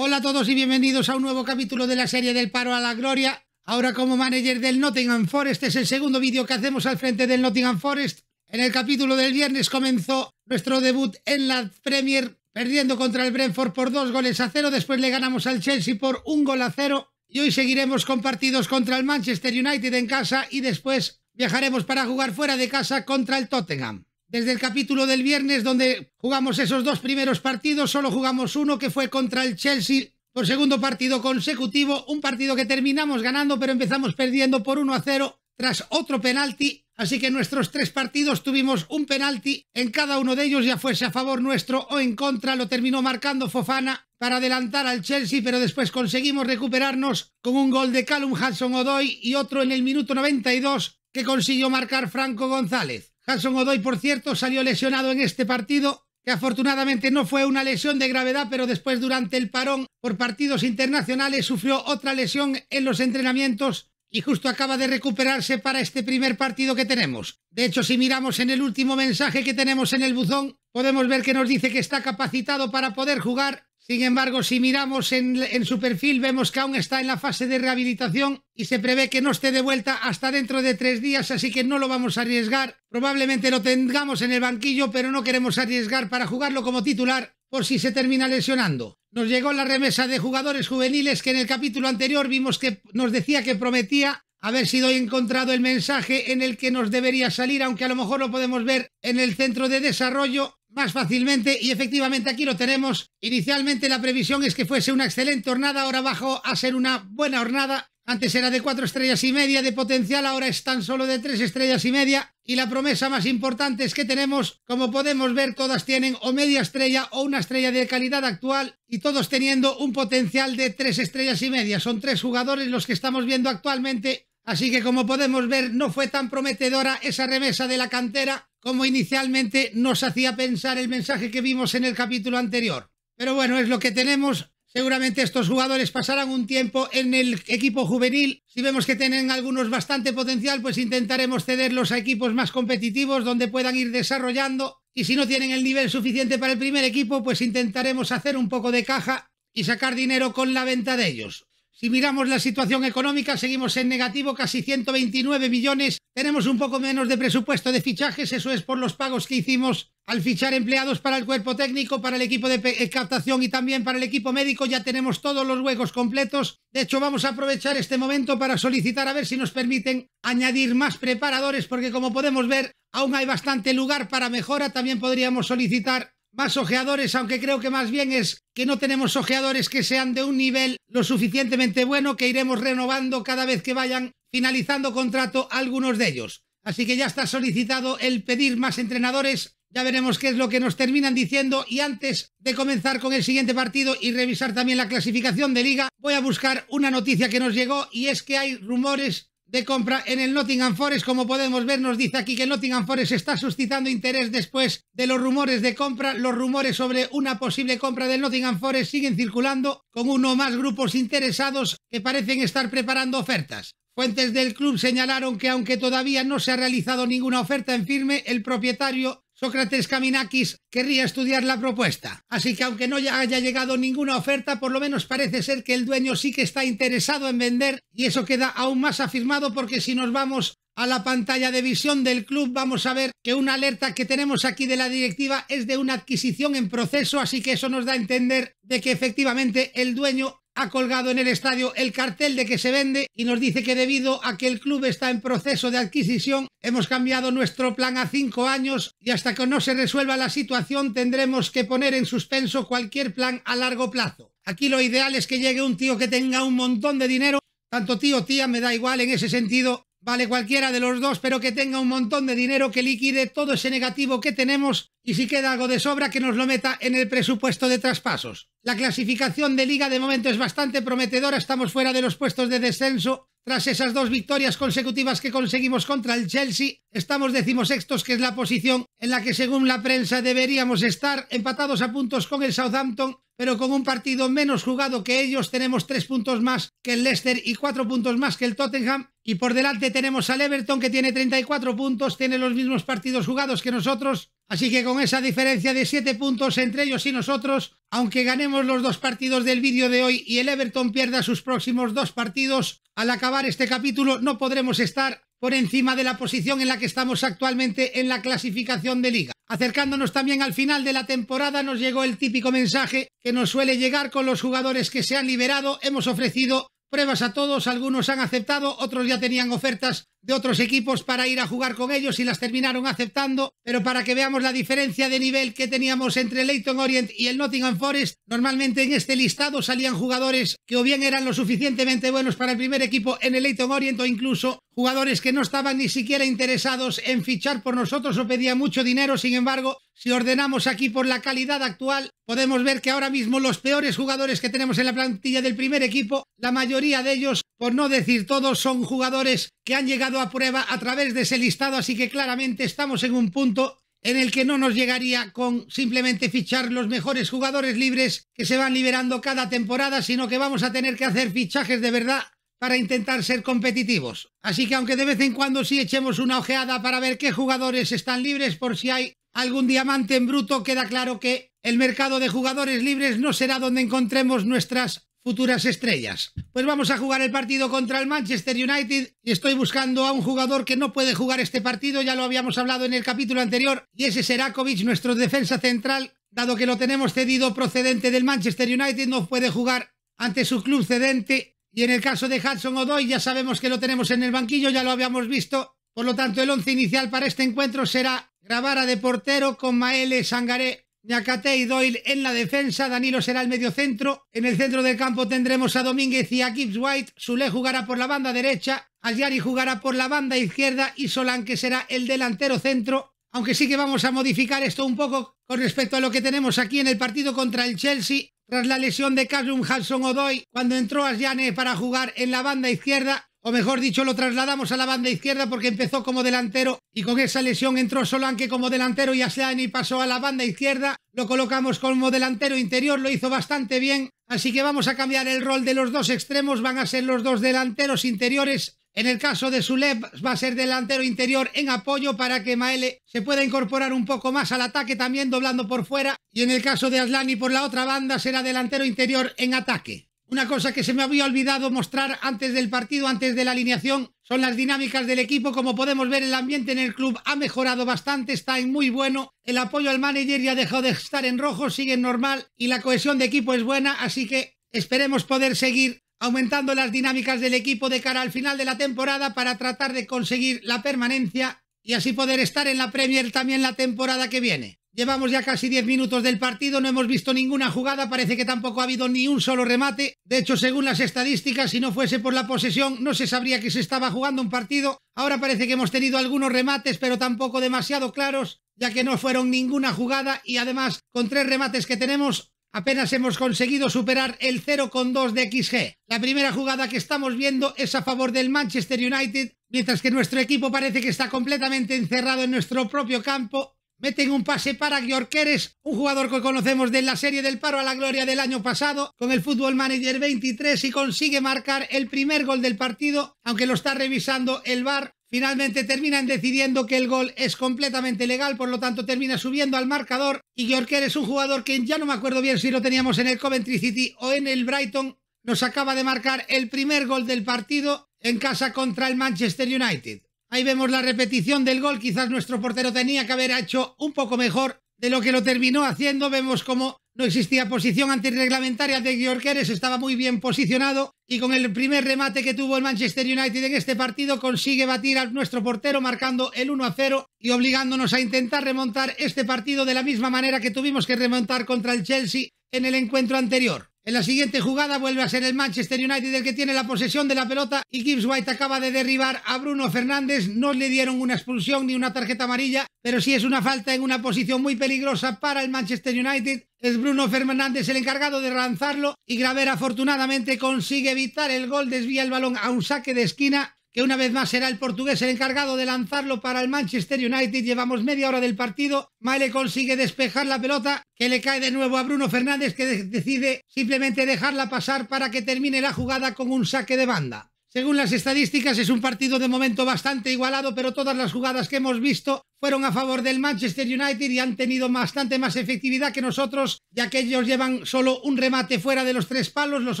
Hola a todos y bienvenidos a un nuevo capítulo de la serie del paro a la gloria. Ahora como manager del Nottingham Forest es el segundo vídeo que hacemos al frente del Nottingham Forest. En el capítulo del viernes comenzó nuestro debut en la Premier perdiendo contra el Brentford por dos goles a cero. Después le ganamos al Chelsea por un gol a cero. Y hoy seguiremos con partidos contra el Manchester United en casa y después viajaremos para jugar fuera de casa contra el Tottenham. Desde el capítulo del viernes donde jugamos esos dos primeros partidos, solo jugamos uno que fue contra el Chelsea por segundo partido consecutivo, un partido que terminamos ganando pero empezamos perdiendo por 1 a 0 tras otro penalti, así que en nuestros tres partidos tuvimos un penalti, en cada uno de ellos ya fuese a favor nuestro o en contra, lo terminó marcando Fofana para adelantar al Chelsea, pero después conseguimos recuperarnos con un gol de Callum Hudson-Odoi y otro en el minuto 92 que consiguió marcar Franco González. Hanson Godoy, por cierto, salió lesionado en este partido, que afortunadamente no fue una lesión de gravedad, pero después durante el parón por partidos internacionales sufrió otra lesión en los entrenamientos y justo acaba de recuperarse para este primer partido que tenemos. De hecho, si miramos en el último mensaje que tenemos en el buzón, podemos ver que nos dice que está capacitado para poder jugar sin embargo, si miramos en, su perfil, vemos que aún está en la fase de rehabilitación y se prevé que no esté de vuelta hasta dentro de tres días, así que no lo vamos a arriesgar. Probablemente lo tengamos en el banquillo, pero no queremos arriesgar para jugarlo como titular por si se termina lesionando. Nos llegó la remesa de jugadores juveniles que en el capítulo anterior vimos que nos decía que prometía haber sido encontrado el mensaje en el que nos debería salir, aunque a lo mejor lo podemos ver en el centro de desarrollo más fácilmente y efectivamente aquí lo tenemos. Inicialmente la previsión es que fuese una excelente hornada, ahora bajo a ser una buena hornada. Antes era de cuatro estrellas y media de potencial, ahora es tan solo de tres estrellas y media. Y la promesa más importante es que tenemos, como podemos ver, todas tienen o media estrella o una estrella de calidad actual y todos teniendo un potencial de tres estrellas y media. Son tres jugadores los que estamos viendo actualmente Así que como podemos ver, no fue tan prometedora esa remesa de la cantera como inicialmente nos hacía pensar el mensaje que vimos en el capítulo anterior. Pero bueno, es lo que tenemos. Seguramente estos jugadores pasarán un tiempo en el equipo juvenil. Si vemos que tienen algunos bastante potencial, pues intentaremos cederlos a equipos más competitivos donde puedan ir desarrollando. Y si no tienen el nivel suficiente para el primer equipo, pues intentaremos hacer un poco de caja y sacar dinero con la venta de ellos. Si miramos la situación económica, seguimos en negativo casi 129 millones. Tenemos un poco menos de presupuesto de fichajes, eso es por los pagos que hicimos al fichar empleados para el cuerpo técnico, para el equipo de eh, captación y también para el equipo médico. Ya tenemos todos los huecos completos. De hecho, vamos a aprovechar este momento para solicitar a ver si nos permiten añadir más preparadores, porque como podemos ver, aún hay bastante lugar para mejora. También podríamos solicitar más ojeadores, aunque creo que más bien es que no tenemos ojeadores que sean de un nivel lo suficientemente bueno que iremos renovando cada vez que vayan finalizando contrato algunos de ellos. Así que ya está solicitado el pedir más entrenadores, ya veremos qué es lo que nos terminan diciendo y antes de comenzar con el siguiente partido y revisar también la clasificación de liga, voy a buscar una noticia que nos llegó y es que hay rumores de compra en el Nottingham Forest. Como podemos ver, nos dice aquí que Nottingham Forest está suscitando interés después de los rumores de compra. Los rumores sobre una posible compra del Nottingham Forest siguen circulando con uno o más grupos interesados que parecen estar preparando ofertas. Fuentes del club señalaron que aunque todavía no se ha realizado ninguna oferta en firme, el propietario Sócrates Kaminakis querría estudiar la propuesta, así que aunque no haya llegado ninguna oferta, por lo menos parece ser que el dueño sí que está interesado en vender y eso queda aún más afirmado porque si nos vamos a la pantalla de visión del club vamos a ver que una alerta que tenemos aquí de la directiva es de una adquisición en proceso, así que eso nos da a entender de que efectivamente el dueño ha colgado en el estadio el cartel de que se vende y nos dice que debido a que el club está en proceso de adquisición, hemos cambiado nuestro plan a cinco años y hasta que no se resuelva la situación tendremos que poner en suspenso cualquier plan a largo plazo. Aquí lo ideal es que llegue un tío que tenga un montón de dinero, tanto tío o tía me da igual en ese sentido, Vale cualquiera de los dos, pero que tenga un montón de dinero que liquide todo ese negativo que tenemos y si queda algo de sobra que nos lo meta en el presupuesto de traspasos. La clasificación de liga de momento es bastante prometedora, estamos fuera de los puestos de descenso. Tras esas dos victorias consecutivas que conseguimos contra el Chelsea, estamos decimosextos, que es la posición en la que según la prensa deberíamos estar, empatados a puntos con el Southampton pero con un partido menos jugado que ellos tenemos tres puntos más que el Leicester y cuatro puntos más que el Tottenham. Y por delante tenemos al Everton que tiene 34 puntos, tiene los mismos partidos jugados que nosotros. Así que con esa diferencia de 7 puntos entre ellos y nosotros, aunque ganemos los dos partidos del vídeo de hoy y el Everton pierda sus próximos dos partidos, al acabar este capítulo no podremos estar por encima de la posición en la que estamos actualmente en la clasificación de liga. Acercándonos también al final de la temporada nos llegó el típico mensaje que nos suele llegar con los jugadores que se han liberado. Hemos ofrecido pruebas a todos, algunos han aceptado, otros ya tenían ofertas de otros equipos para ir a jugar con ellos y las terminaron aceptando, pero para que veamos la diferencia de nivel que teníamos entre Leighton Orient y el Nottingham Forest, normalmente en este listado salían jugadores que o bien eran lo suficientemente buenos para el primer equipo en el Leighton Orient o incluso jugadores que no estaban ni siquiera interesados en fichar por nosotros o pedían mucho dinero, sin embargo, si ordenamos aquí por la calidad actual, podemos ver que ahora mismo los peores jugadores que tenemos en la plantilla del primer equipo, la mayoría de ellos, por no decir todos, son jugadores que han llegado a prueba a través de ese listado, así que claramente estamos en un punto en el que no nos llegaría con simplemente fichar los mejores jugadores libres que se van liberando cada temporada, sino que vamos a tener que hacer fichajes de verdad para intentar ser competitivos. Así que aunque de vez en cuando sí echemos una ojeada para ver qué jugadores están libres por si hay algún diamante en bruto, queda claro que el mercado de jugadores libres no será donde encontremos nuestras futuras estrellas. Pues vamos a jugar el partido contra el Manchester United y estoy buscando a un jugador que no puede jugar este partido, ya lo habíamos hablado en el capítulo anterior, y ese será Erakovic, nuestro defensa central, dado que lo tenemos cedido procedente del Manchester United, no puede jugar ante su club cedente. Y en el caso de Hudson O'Doy ya sabemos que lo tenemos en el banquillo, ya lo habíamos visto. Por lo tanto, el once inicial para este encuentro será Grabara de portero con Maele, Sangaré, Nyakate y Doyle en la defensa. Danilo será el mediocentro. En el centro del campo tendremos a Domínguez y a Gibbs White. Sule jugará por la banda derecha. Aljari jugará por la banda izquierda y Solán que será el delantero centro. Aunque sí que vamos a modificar esto un poco con respecto a lo que tenemos aquí en el partido contra el Chelsea. Tras la lesión de Callum Hudson Odoy, cuando entró Ayane para jugar en la banda izquierda, o mejor dicho, lo trasladamos a la banda izquierda porque empezó como delantero y con esa lesión entró Solanke como delantero y Aslani pasó a la banda izquierda, lo colocamos como delantero interior, lo hizo bastante bien, así que vamos a cambiar el rol de los dos extremos, van a ser los dos delanteros interiores. En el caso de Zuleb va a ser delantero interior en apoyo para que Maele se pueda incorporar un poco más al ataque también doblando por fuera y en el caso de Aslani por la otra banda será delantero interior en ataque. Una cosa que se me había olvidado mostrar antes del partido, antes de la alineación, son las dinámicas del equipo. Como podemos ver, el ambiente en el club ha mejorado bastante, está en muy bueno. El apoyo al manager ya dejó de estar en rojo, sigue en normal y la cohesión de equipo es buena, así que esperemos poder seguir aumentando las dinámicas del equipo de cara al final de la temporada para tratar de conseguir la permanencia y así poder estar en la Premier también la temporada que viene. Llevamos ya casi 10 minutos del partido, no hemos visto ninguna jugada, parece que tampoco ha habido ni un solo remate. De hecho, según las estadísticas, si no fuese por la posesión, no se sabría que se estaba jugando un partido. Ahora parece que hemos tenido algunos remates, pero tampoco demasiado claros, ya que no fueron ninguna jugada y además, con tres remates que tenemos, apenas hemos conseguido superar el 0,2 de XG. La primera jugada que estamos viendo es a favor del Manchester United, mientras que nuestro equipo parece que está completamente encerrado en nuestro propio campo Meten un pase para Giorqueres, un jugador que conocemos de la serie del paro a la gloria del año pasado, con el Fútbol Manager 23 y consigue marcar el primer gol del partido, aunque lo está revisando el VAR. Finalmente terminan decidiendo que el gol es completamente legal, por lo tanto termina subiendo al marcador. Y Giorqueres, es un jugador que ya no me acuerdo bien si lo teníamos en el Coventry City o en el Brighton, nos acaba de marcar el primer gol del partido en casa contra el Manchester United. Ahí vemos la repetición del gol. Quizás nuestro portero tenía que haber hecho un poco mejor de lo que lo terminó haciendo. Vemos cómo no existía posición antirreglamentaria de Giorgeres, estaba muy bien posicionado y con el primer remate que tuvo el Manchester United en este partido consigue batir a nuestro portero marcando el 1 a 0 y obligándonos a intentar remontar este partido de la misma manera que tuvimos que remontar contra el Chelsea en el encuentro anterior. En la siguiente jugada vuelve a ser el Manchester United el que tiene la posesión de la pelota y Gibbs White acaba de derribar a Bruno Fernández. No le dieron una expulsión ni una tarjeta amarilla, pero sí es una falta en una posición muy peligrosa para el Manchester United. Es Bruno Fernández el encargado de lanzarlo y Graver afortunadamente consigue evitar el gol, desvía el balón a un saque de esquina que una vez más será el portugués el encargado de lanzarlo para el Manchester United. Llevamos media hora del partido. Maile consigue despejar la pelota que le cae de nuevo a Bruno Fernández que decide simplemente dejarla pasar para que termine la jugada con un saque de banda. Según las estadísticas, es un partido de momento bastante igualado, pero todas las jugadas que hemos visto fueron a favor del Manchester United y han tenido bastante más efectividad que nosotros, ya que ellos llevan solo un remate fuera de los tres palos, los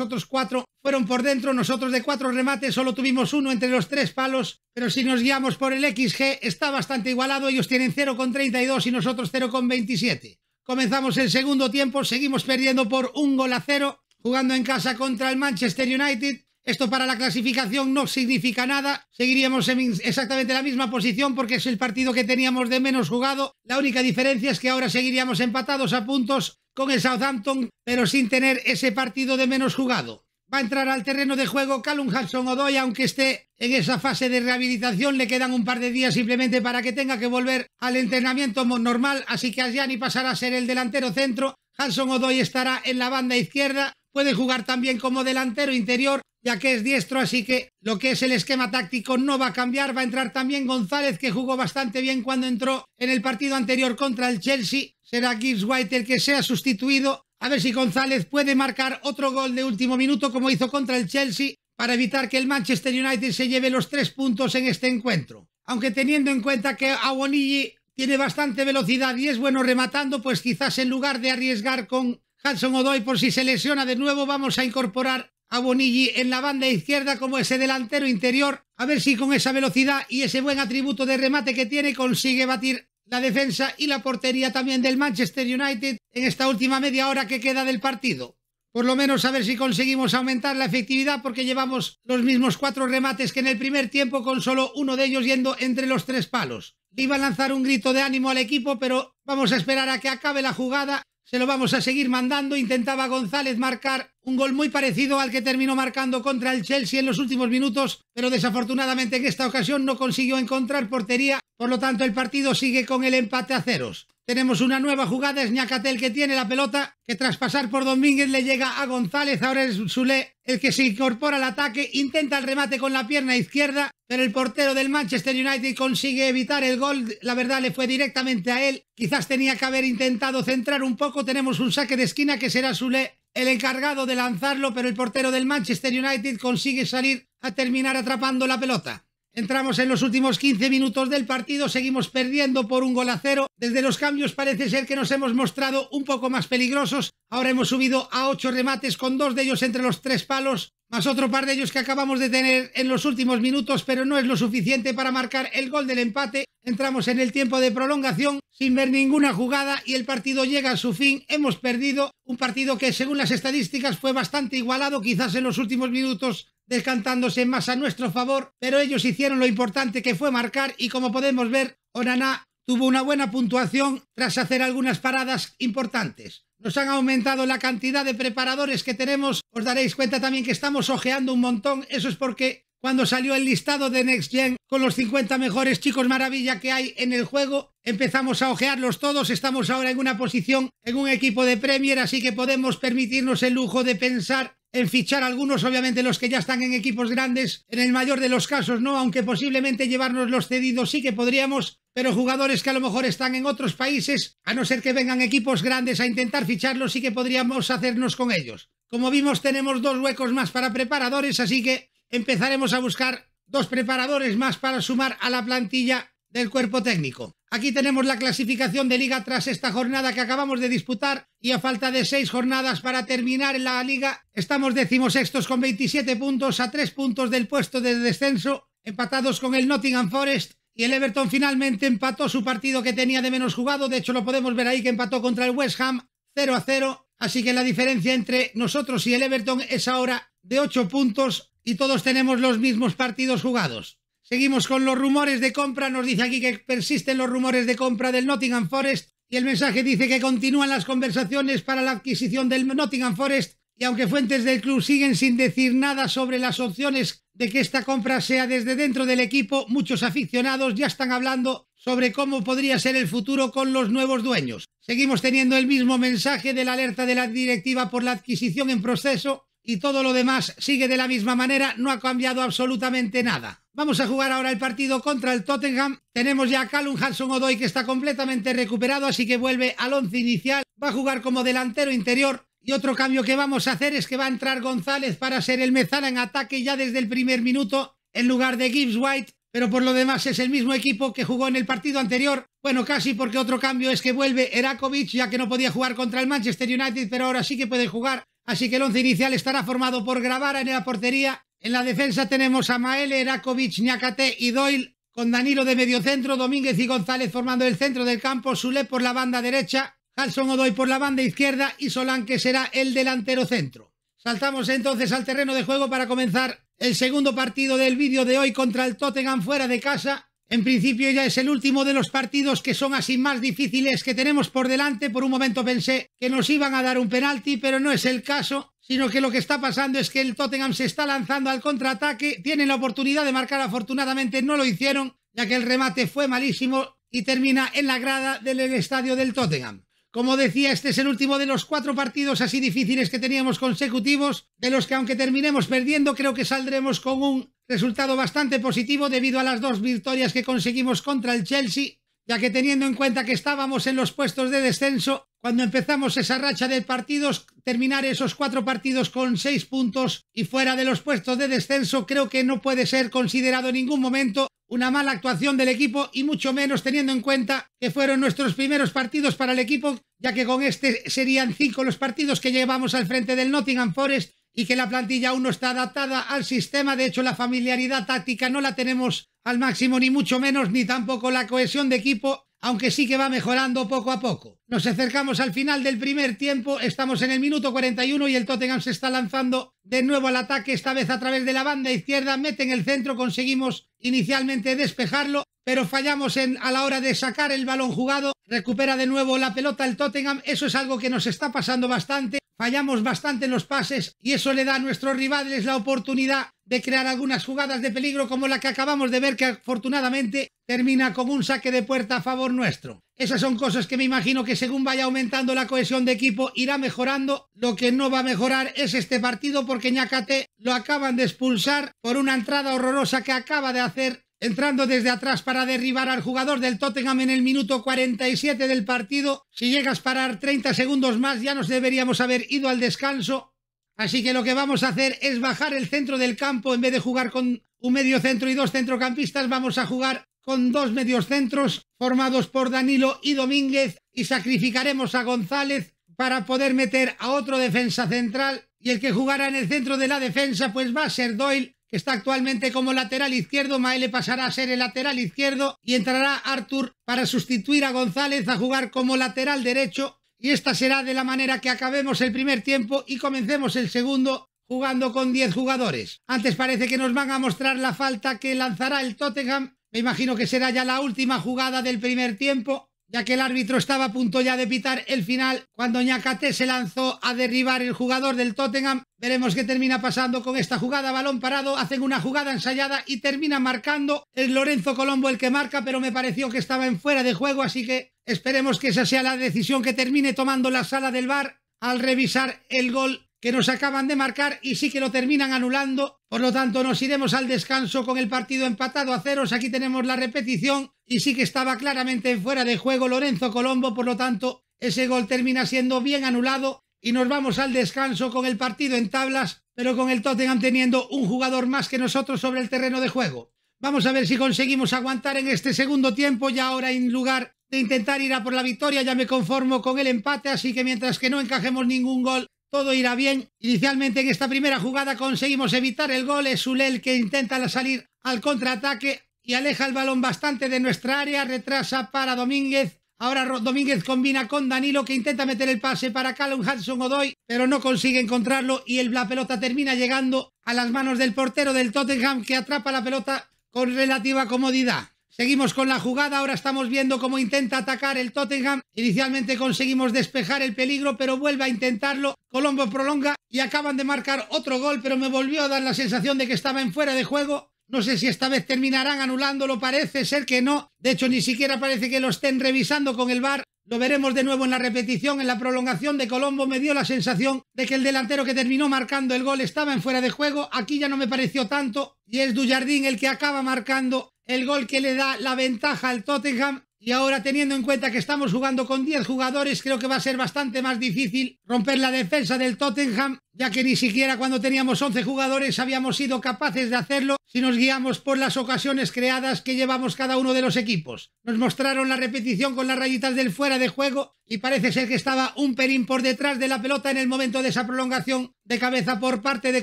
otros cuatro fueron por dentro, nosotros de cuatro remates solo tuvimos uno entre los tres palos, pero si nos guiamos por el XG está bastante igualado, ellos tienen 0,32 y nosotros 0,27. Comenzamos el segundo tiempo, seguimos perdiendo por un gol a cero, jugando en casa contra el Manchester United. Esto para la clasificación no significa nada. Seguiríamos en exactamente la misma posición porque es el partido que teníamos de menos jugado. La única diferencia es que ahora seguiríamos empatados a puntos con el Southampton, pero sin tener ese partido de menos jugado. Va a entrar al terreno de juego Callum Hudson Odoy, aunque esté en esa fase de rehabilitación, le quedan un par de días simplemente para que tenga que volver al entrenamiento normal, así que Asiani pasará a ser el delantero centro. Hudson Odoy estará en la banda izquierda, puede jugar también como delantero interior ya que es diestro, así que lo que es el esquema táctico no va a cambiar. Va a entrar también González, que jugó bastante bien cuando entró en el partido anterior contra el Chelsea. Será Gibbs White el que sea sustituido. A ver si González puede marcar otro gol de último minuto como hizo contra el Chelsea para evitar que el Manchester United se lleve los tres puntos en este encuentro. Aunque teniendo en cuenta que Awonigi tiene bastante velocidad y es bueno rematando, pues quizás en lugar de arriesgar con Hudson Odoy por si se lesiona de nuevo, vamos a incorporar a en la banda izquierda como ese delantero interior. A ver si con esa velocidad y ese buen atributo de remate que tiene consigue batir la defensa y la portería también del Manchester United en esta última media hora que queda del partido. Por lo menos a ver si conseguimos aumentar la efectividad porque llevamos los mismos cuatro remates que en el primer tiempo con solo uno de ellos yendo entre los tres palos. Iba a lanzar un grito de ánimo al equipo, pero vamos a esperar a que acabe la jugada se lo vamos a seguir mandando. Intentaba González marcar un gol muy parecido al que terminó marcando contra el Chelsea en los últimos minutos, pero desafortunadamente en esta ocasión no consiguió encontrar portería por lo tanto, el partido sigue con el empate a ceros. Tenemos una nueva jugada, es Ñacatel que tiene la pelota, que tras pasar por Domínguez le llega a González, ahora es Zule el que se incorpora al ataque, intenta el remate con la pierna izquierda, pero el portero del Manchester United consigue evitar el gol, la verdad le fue directamente a él, quizás tenía que haber intentado centrar un poco, tenemos un saque de esquina que será Zule el encargado de lanzarlo, pero el portero del Manchester United consigue salir a terminar atrapando la pelota. Entramos en los últimos 15 minutos del partido, seguimos perdiendo por un gol a cero. Desde los cambios parece ser que nos hemos mostrado un poco más peligrosos. Ahora hemos subido a 8 remates con dos de ellos entre los tres palos, más otro par de ellos que acabamos de tener en los últimos minutos, pero no es lo suficiente para marcar el gol del empate. Entramos en el tiempo de prolongación sin ver ninguna jugada y el partido llega a su fin. Hemos perdido un partido que según las estadísticas fue bastante igualado, quizás en los últimos minutos descantándose más a nuestro favor, pero ellos hicieron lo importante que fue marcar y como podemos ver, Onaná tuvo una buena puntuación tras hacer algunas paradas importantes. Nos han aumentado la cantidad de preparadores que tenemos. Os daréis cuenta también que estamos ojeando un montón. Eso es porque cuando salió el listado de Next Gen con los 50 mejores chicos maravilla que hay en el juego. Empezamos a ojearlos todos, estamos ahora en una posición en un equipo de Premier, así que podemos permitirnos el lujo de pensar en fichar algunos, obviamente los que ya están en equipos grandes, en el mayor de los casos no, aunque posiblemente llevarnos los cedidos sí que podríamos, pero jugadores que a lo mejor están en otros países, a no ser que vengan equipos grandes a intentar ficharlos, sí que podríamos hacernos con ellos. Como vimos, tenemos dos huecos más para preparadores, así que empezaremos a buscar dos preparadores más para sumar a la plantilla del cuerpo técnico. Aquí tenemos la clasificación de liga tras esta jornada que acabamos de disputar y a falta de seis jornadas para terminar la liga estamos decimosextos con 27 puntos a tres puntos del puesto de descenso, empatados con el Nottingham Forest y el Everton finalmente empató su partido que tenía de menos jugado, de hecho lo podemos ver ahí que empató contra el West Ham 0 a 0, así que la diferencia entre nosotros y el Everton es ahora de 8 puntos y todos tenemos los mismos partidos jugados. Seguimos con los rumores de compra. Nos dice aquí que persisten los rumores de compra del Nottingham Forest. Y el mensaje dice que continúan las conversaciones para la adquisición del Nottingham Forest. Y aunque fuentes del club siguen sin decir nada sobre las opciones de que esta compra sea desde dentro del equipo, muchos aficionados ya están hablando sobre cómo podría ser el futuro con los nuevos dueños. Seguimos teniendo el mismo mensaje de la alerta de la directiva por la adquisición en proceso y todo lo demás sigue de la misma manera, no ha cambiado absolutamente nada. Vamos a jugar ahora el partido contra el Tottenham. Tenemos ya a Callum Hudson Odoi que está completamente recuperado, así que vuelve al once inicial. Va a jugar como delantero interior. Y otro cambio que vamos a hacer es que va a entrar González para ser el mezana en ataque ya desde el primer minuto en lugar de Gibbs White. Pero por lo demás es el mismo equipo que jugó en el partido anterior. Bueno, casi porque otro cambio es que vuelve Erakovic, ya que no podía jugar contra el Manchester United, pero ahora sí que puede jugar Así que el once inicial estará formado por Gravara en la portería. En la defensa tenemos a Maele, Erakovic, Nyakate y Doyle con Danilo de centro, Domínguez y González formando el centro del campo, Sule por la banda derecha, Halson Odoy por la banda izquierda y Solán que será el delantero centro. Saltamos entonces al terreno de juego para comenzar el segundo partido del vídeo de hoy contra el Tottenham fuera de casa. En principio ya es el último de los partidos que son así más difíciles que tenemos por delante. Por un momento pensé que nos iban a dar un penalti, pero no es el caso, sino que lo que está pasando es que el Tottenham se está lanzando al contraataque, tienen la oportunidad de marcar, afortunadamente no lo hicieron, ya que el remate fue malísimo y termina en la grada del estadio del Tottenham. Como decía, este es el último de los cuatro partidos así difíciles que teníamos consecutivos, de los que aunque terminemos perdiendo, creo que saldremos con un resultado bastante positivo debido a las dos victorias que conseguimos contra el Chelsea, ya que teniendo en cuenta que estábamos en los puestos de descenso, cuando empezamos esa racha de partidos, terminar esos cuatro partidos con seis puntos y fuera de los puestos de descenso creo que no puede ser considerado en ningún momento una mala actuación del equipo y mucho menos teniendo en cuenta que fueron nuestros primeros partidos para el equipo, ya que con este serían cinco los partidos que llevamos al frente del Nottingham Forest y que la plantilla aún está adaptada al sistema, de hecho la familiaridad táctica no la tenemos al máximo ni mucho menos, ni tampoco la cohesión de equipo aunque sí que va mejorando poco a poco. Nos acercamos al final del primer tiempo, estamos en el minuto 41 y el Tottenham se está lanzando de nuevo al ataque, esta vez a través de la banda izquierda, mete en el centro, conseguimos inicialmente despejarlo, pero fallamos en, a la hora de sacar el balón jugado, recupera de nuevo la pelota el Tottenham, eso es algo que nos está pasando bastante, fallamos bastante en los pases y eso le da a nuestros rivales la oportunidad de crear algunas jugadas de peligro como la que acabamos de ver que afortunadamente termina con un saque de puerta a favor nuestro. Esas son cosas que me imagino que según vaya aumentando la cohesión de equipo irá mejorando. Lo que no va a mejorar es este partido porque Ñacate lo acaban de expulsar por una entrada horrorosa que acaba de hacer entrando desde atrás para derribar al jugador del Tottenham en el minuto 47 del partido. Si llegas a parar 30 segundos más, ya nos deberíamos haber ido al descanso. Así que lo que vamos a hacer es bajar el centro del campo. En vez de jugar con un medio centro y dos centrocampistas, vamos a jugar con dos medios centros formados por Danilo y Domínguez y sacrificaremos a González para poder meter a otro defensa central y el que jugará en el centro de la defensa pues va a ser Doyle que está actualmente como lateral izquierdo. Maele pasará a ser el lateral izquierdo y entrará Arthur para sustituir a González a jugar como lateral derecho. Y esta será de la manera que acabemos el primer tiempo y comencemos el segundo jugando con 10 jugadores. Antes parece que nos van a mostrar la falta que lanzará el Tottenham. Me imagino que será ya la última jugada del primer tiempo ya que el árbitro estaba a punto ya de pitar el final cuando Ñacate se lanzó a derribar el jugador del Tottenham. Veremos qué termina pasando con esta jugada. Balón parado, hacen una jugada ensayada y termina marcando. Es Lorenzo Colombo el que marca, pero me pareció que estaba en fuera de juego, así que esperemos que esa sea la decisión que termine tomando la sala del bar al revisar el gol que nos acaban de marcar y sí que lo terminan anulando. Por lo tanto, nos iremos al descanso con el partido empatado a ceros. Aquí tenemos la repetición y sí que estaba claramente fuera de juego Lorenzo Colombo. Por lo tanto, ese gol termina siendo bien anulado y nos vamos al descanso con el partido en tablas, pero con el Tottenham teniendo un jugador más que nosotros sobre el terreno de juego. Vamos a ver si conseguimos aguantar en este segundo tiempo y ahora en lugar de intentar ir a por la victoria ya me conformo con el empate, así que mientras que no encajemos ningún gol, todo irá bien. Inicialmente en esta primera jugada conseguimos evitar el gol. Es Ulel que intenta salir al contraataque y aleja el balón bastante de nuestra área. Retrasa para Domínguez. Ahora Domínguez combina con Danilo que intenta meter el pase para Callum Hudson Odoy, pero no consigue encontrarlo y la pelota termina llegando a las manos del portero del Tottenham que atrapa la pelota con relativa comodidad. Seguimos con la jugada, ahora estamos viendo cómo intenta atacar el Tottenham. Inicialmente conseguimos despejar el peligro, pero vuelve a intentarlo. Colombo prolonga y acaban de marcar otro gol, pero me volvió a dar la sensación de que estaba en fuera de juego. No sé si esta vez terminarán anulándolo, parece ser que no. De hecho, ni siquiera parece que lo estén revisando con el VAR. Lo veremos de nuevo en la repetición, en la prolongación de Colombo. Me dio la sensación de que el delantero que terminó marcando el gol estaba en fuera de juego. Aquí ya no me pareció tanto. Y es Dujardín el que acaba marcando el gol que le da la ventaja al Tottenham y ahora teniendo en cuenta que estamos jugando con 10 jugadores, creo que va a ser bastante más difícil romper la defensa del Tottenham, ya que ni siquiera cuando teníamos 11 jugadores habíamos sido capaces de hacerlo si nos guiamos por las ocasiones creadas que llevamos cada uno de los equipos. Nos mostraron la repetición con las rayitas del fuera de juego y parece ser que estaba un pelín por detrás de la pelota en el momento de esa prolongación de cabeza por parte de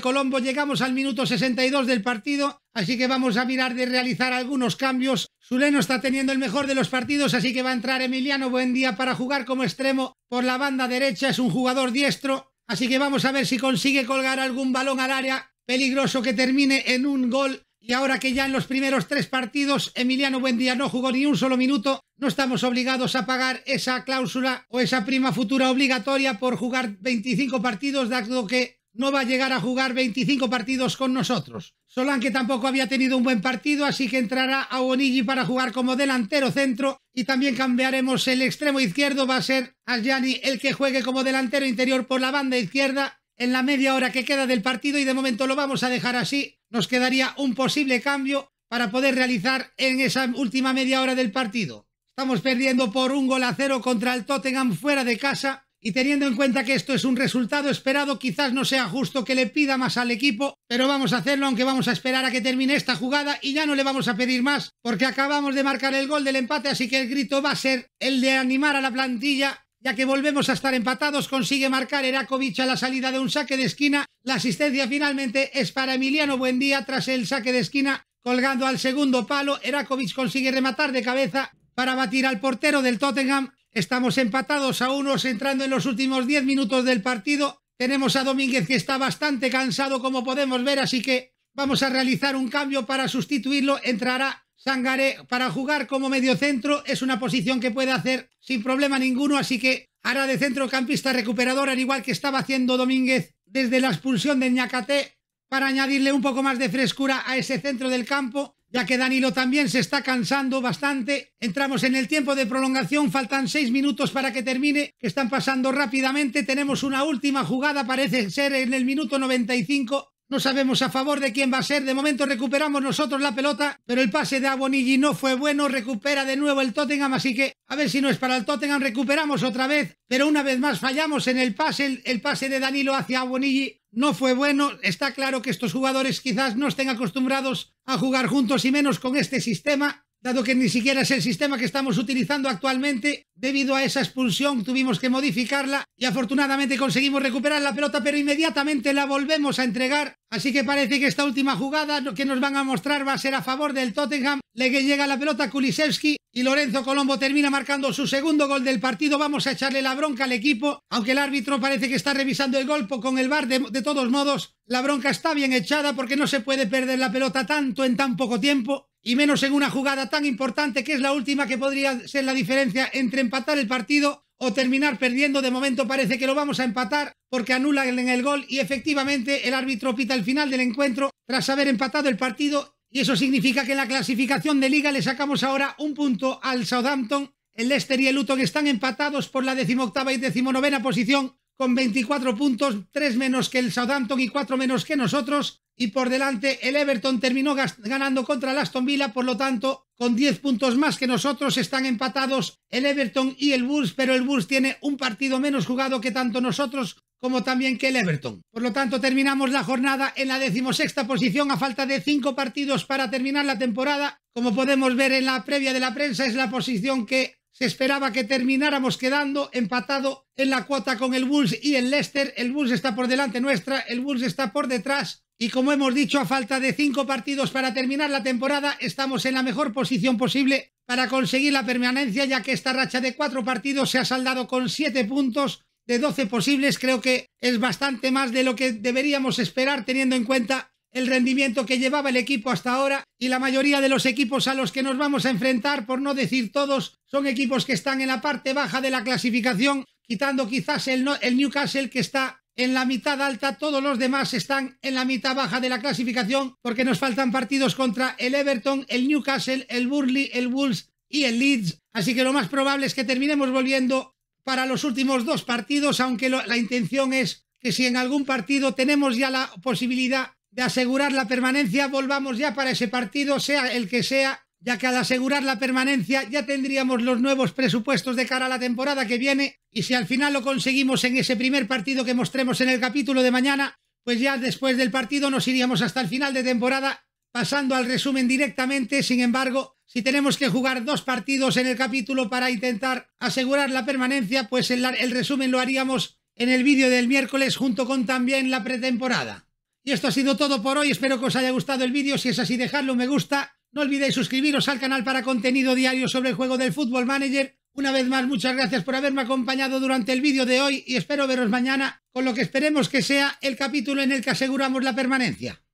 Colombo. Llegamos al minuto 62 del partido, así que vamos a mirar de realizar algunos cambios Zuleno está teniendo el mejor de los partidos, así que va a entrar Emiliano Buendía para jugar como extremo por la banda derecha. Es un jugador diestro, así que vamos a ver si consigue colgar algún balón al área peligroso que termine en un gol. Y ahora que ya en los primeros tres partidos Emiliano Buendía no jugó ni un solo minuto, no estamos obligados a pagar esa cláusula o esa prima futura obligatoria por jugar 25 partidos, dado que no va a llegar a jugar 25 partidos con nosotros. Solanke tampoco había tenido un buen partido, así que entrará a Onigi para jugar como delantero centro y también cambiaremos el extremo izquierdo. Va a ser Asjani el que juegue como delantero interior por la banda izquierda en la media hora que queda del partido y de momento lo vamos a dejar así. Nos quedaría un posible cambio para poder realizar en esa última media hora del partido. Estamos perdiendo por un gol a cero contra el Tottenham fuera de casa y teniendo en cuenta que esto es un resultado esperado, quizás no sea justo que le pida más al equipo, pero vamos a hacerlo, aunque vamos a esperar a que termine esta jugada y ya no le vamos a pedir más, porque acabamos de marcar el gol del empate, así que el grito va a ser el de animar a la plantilla, ya que volvemos a estar empatados, consigue marcar Erakovic a la salida de un saque de esquina, la asistencia finalmente es para Emiliano Buendía tras el saque de esquina, colgando al segundo palo, Erakovic consigue rematar de cabeza para batir al portero del Tottenham, Estamos empatados a unos entrando en los últimos 10 minutos del partido. Tenemos a Domínguez que está bastante cansado como podemos ver, así que vamos a realizar un cambio para sustituirlo. Entrará Sangaré para jugar como mediocentro. Es una posición que puede hacer sin problema ninguno, así que hará de centrocampista recuperador, al igual que estaba haciendo Domínguez desde la expulsión de Ñacaté para añadirle un poco más de frescura a ese centro del campo ya que Danilo también se está cansando bastante. Entramos en el tiempo de prolongación, faltan seis minutos para que termine, que están pasando rápidamente. Tenemos una última jugada, parece ser en el minuto 95. No sabemos a favor de quién va a ser. De momento recuperamos nosotros la pelota, pero el pase de Abonigi no fue bueno. Recupera de nuevo el Tottenham, así que a ver si no es para el Tottenham. Recuperamos otra vez, pero una vez más fallamos en el pase. El, el pase de Danilo hacia Abonigi no fue bueno. Está claro que estos jugadores quizás no estén acostumbrados a jugar juntos y menos con este sistema, dado que ni siquiera es el sistema que estamos utilizando actualmente. Debido a esa expulsión tuvimos que modificarla y afortunadamente conseguimos recuperar la pelota, pero inmediatamente la volvemos a entregar Así que parece que esta última jugada que nos van a mostrar va a ser a favor del Tottenham. Le llega la pelota Kulisevski y Lorenzo Colombo termina marcando su segundo gol del partido. Vamos a echarle la bronca al equipo, aunque el árbitro parece que está revisando el golpe con el bar. de todos modos, la bronca está bien echada porque no se puede perder la pelota tanto en tan poco tiempo y menos en una jugada tan importante que es la última que podría ser la diferencia entre empatar el partido o terminar perdiendo. De momento parece que lo vamos a empatar porque anula en el gol y efectivamente el árbitro pita el final del encuentro tras haber empatado el partido y eso significa que en la clasificación de liga le sacamos ahora un punto al Southampton. El Leicester y el Luton están empatados por la decimoctava y decimonovena posición con 24 puntos, 3 menos que el Southampton y 4 menos que nosotros y por delante el Everton terminó ganando contra el Aston Villa, por lo tanto, con 10 puntos más que nosotros están empatados el Everton y el Bulls, pero el Bulls tiene un partido menos jugado que tanto nosotros como también que el Everton. Por lo tanto, terminamos la jornada en la decimosexta posición a falta de cinco partidos para terminar la temporada. Como podemos ver en la previa de la prensa, es la posición que se esperaba que termináramos quedando empatado en la cuota con el Bulls y el Leicester. El Bulls está por delante nuestra, el Bulls está por detrás. Y como hemos dicho, a falta de cinco partidos para terminar la temporada, estamos en la mejor posición posible para conseguir la permanencia, ya que esta racha de cuatro partidos se ha saldado con siete puntos de 12 posibles. Creo que es bastante más de lo que deberíamos esperar, teniendo en cuenta el rendimiento que llevaba el equipo hasta ahora y la mayoría de los equipos a los que nos vamos a enfrentar, por no decir todos, son equipos que están en la parte baja de la clasificación, quitando quizás el, Newcastle que está en la mitad alta, todos los demás están en la mitad baja de la clasificación porque nos faltan partidos contra el Everton, el Newcastle, el Burley, el Wolves y el Leeds. Así que lo más probable es que terminemos volviendo para los últimos dos partidos, aunque la intención es que si en algún partido tenemos ya la posibilidad de asegurar la permanencia, volvamos ya para ese partido, sea el que sea, ya que al asegurar la permanencia ya tendríamos los nuevos presupuestos de cara a la temporada que viene y si al final lo conseguimos en ese primer partido que mostremos en el capítulo de mañana, pues ya después del partido nos iríamos hasta el final de temporada pasando al resumen directamente, sin embargo, si tenemos que jugar dos partidos en el capítulo para intentar asegurar la permanencia, pues el, resumen lo haríamos en el vídeo del miércoles junto con también la pretemporada. Y esto ha sido todo por hoy, espero que os haya gustado el vídeo, si es así dejadlo un me gusta, no olvidéis suscribiros al canal para contenido diario sobre el juego del Fútbol Manager. Una vez más, muchas gracias por haberme acompañado durante el vídeo de hoy y espero veros mañana con lo que esperemos que sea el capítulo en el que aseguramos la permanencia.